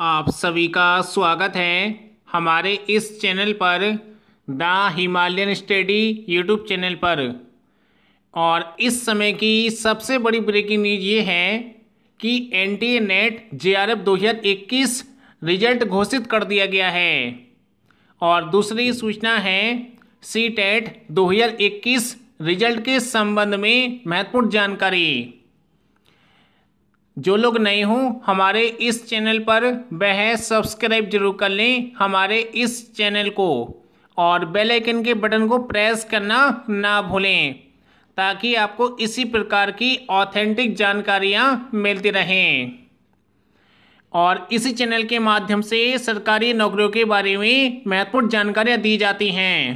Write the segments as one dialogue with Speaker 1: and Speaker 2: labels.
Speaker 1: आप सभी का स्वागत है हमारे इस चैनल पर the Himalayan study YouTube channel पर और इस समय की सबसे बड़ी ब्रेकिंग न्यूज ये है कि N T A NET J R F दो हज़ार इक्कीस रिजल्ट घोषित कर दिया गया है और दूसरी सूचना है सी टेट दो हज़ार इक्कीस रिजल्ट के संबंध में महत्वपूर्ण जानकारी जो लोग नए हों हमारे इस चैनल पर वह सब्सक्राइब जरूर कर लें हमारे इस चैनल को और बेल आइकन के बटन को प्रेस करना ना भूलें ताकि आपको इसी प्रकार की ऑथेंटिक जानकारियाँ मिलती रहें और इसी चैनल के माध्यम से सरकारी नौकरियों के बारे में महत्वपूर्ण जानकारियाँ दी जाती हैं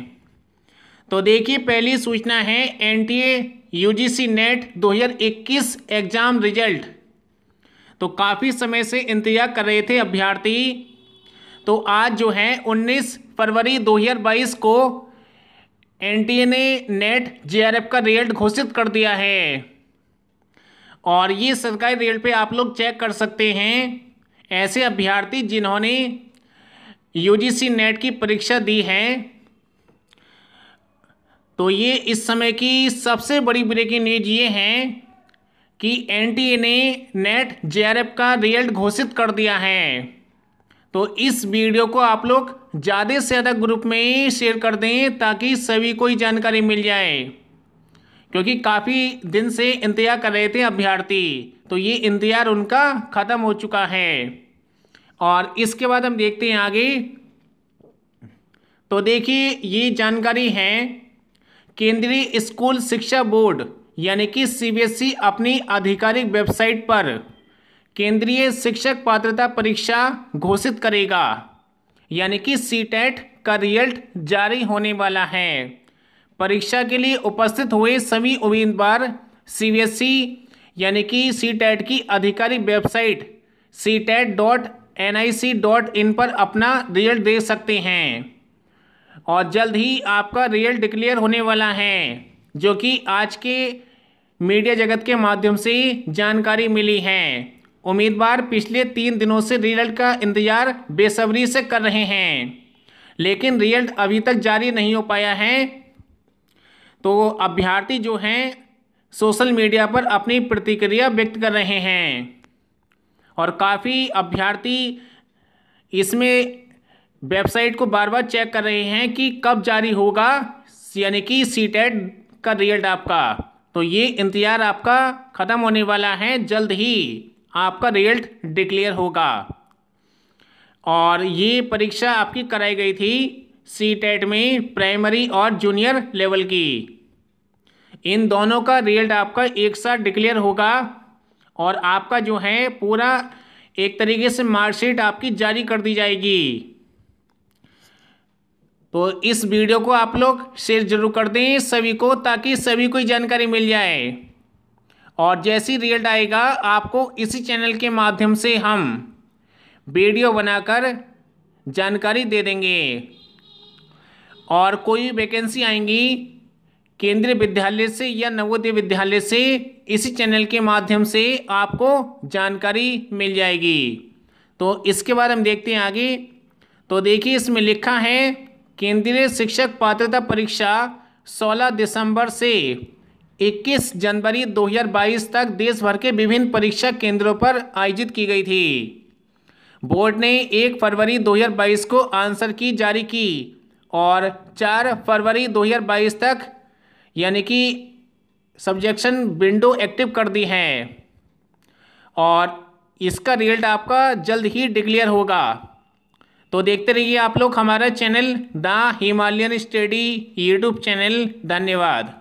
Speaker 1: तो देखिए पहली सूचना है N T A U G C NET दो हज़ार इक्कीस एग्ज़ाम रिजल्ट तो काफ़ी समय से इंतजार कर रहे थे अभ्यर्थी तो आज जो है 19 फरवरी 2022 को एन ने नेट एफ का रिजल्ट घोषित कर दिया है और ये सरकारी रिजल्ट पे आप लोग चेक कर सकते हैं ऐसे अभ्यर्थी जिन्होंने यूजीसी नेट की परीक्षा दी है तो ये इस समय की सबसे बड़ी ब्रेकिंग न्यूज ये हैं कि एनटीए ने नेट जेआरएफ का रिजल्ट घोषित कर दिया है तो इस वीडियो को आप लोग ज़्यादा से ज़्यादा ग्रुप में शेयर कर दें ताकि सभी को ही जानकारी मिल जाए क्योंकि काफ़ी दिन से इंतज़ार कर रहे थे अभ्यर्थी तो ये इंतज़ार उनका ख़त्म हो चुका है और इसके बाद हम देखते हैं आगे तो देखिए ये जानकारी है केंद्रीय स्कूल शिक्षा बोर्ड यानी कि सीबीएसई e अपनी आधिकारिक वेबसाइट पर केंद्रीय शिक्षक पात्रता परीक्षा घोषित करेगा यानी कि सी का रिजल्ट जारी होने वाला है परीक्षा के लिए उपस्थित हुए सभी उम्मीदवार सीबीएसई e यानी कि सी की आधिकारिक website C TET dot N I C dot in पर अपना रिजल्ट दे सकते हैं और जल्द ही आपका रिजल्ट डिक्लेयर होने वाला है जो कि आज के मीडिया जगत के माध्यम से जानकारी मिली है उम्मीदवार पिछले तीन दिनों से रिजल्ट का इंतजार बेसब्री से कर रहे हैं लेकिन रिजल्ट अभी तक जारी नहीं हो पाया है तो अभ्यर्थी जो हैं सोशल मीडिया पर अपनी प्रतिक्रिया व्यक्त कर रहे हैं और काफ़ी अभ्यर्थी इसमें वेबसाइट को बार बार चेक कर रहे हैं कि कब जारी होगा यानी कि सी e का रिजल्ट आपका तो ये इंतज़ार आपका ख़त्म होने वाला है जल्द ही आपका रिजल्ट डिक्लेयर होगा और ये परीक्षा आपकी कराई गई थी सी टेट e में प्राइमरी और जूनियर लेवल की इन दोनों का रिजल्ट आपका एक साथ डिक्लेयर होगा और आपका जो है पूरा एक तरीके से मार्कशीट आपकी जारी कर दी जाएगी तो इस वीडियो को आप लोग शेयर जरूर कर दें सभी को ताकि सभी को जानकारी मिल जाए और जैसी रिजल्ट आएगा आपको इसी चैनल के माध्यम से हम वीडियो बनाकर जानकारी दे देंगे और कोई वैकेंसी आएंगी केंद्रीय विद्यालय से या नवोदय विद्यालय से इसी चैनल के माध्यम से आपको जानकारी मिल जाएगी तो इसके बाद हम देखते हैं आगे तो देखिए इसमें लिखा है केंद्रीय शिक्षक पात्रता परीक्षा 16 दिसंबर से 21 जनवरी 2022 तक देश भर के विभिन्न परीक्षा केंद्रों पर आयोजित की गई थी बोर्ड ने 1 फरवरी 2022 को आंसर की जारी की और 4 फरवरी 2022 तक यानी कि सब्जेक्शन विंडो एक्टिव कर दी है और इसका रिजल्ट आपका जल्द ही डिक्लेयर होगा तो देखते रहिए आप लोग हमारा channel the Himalayan study YouTube channel धन्यवाद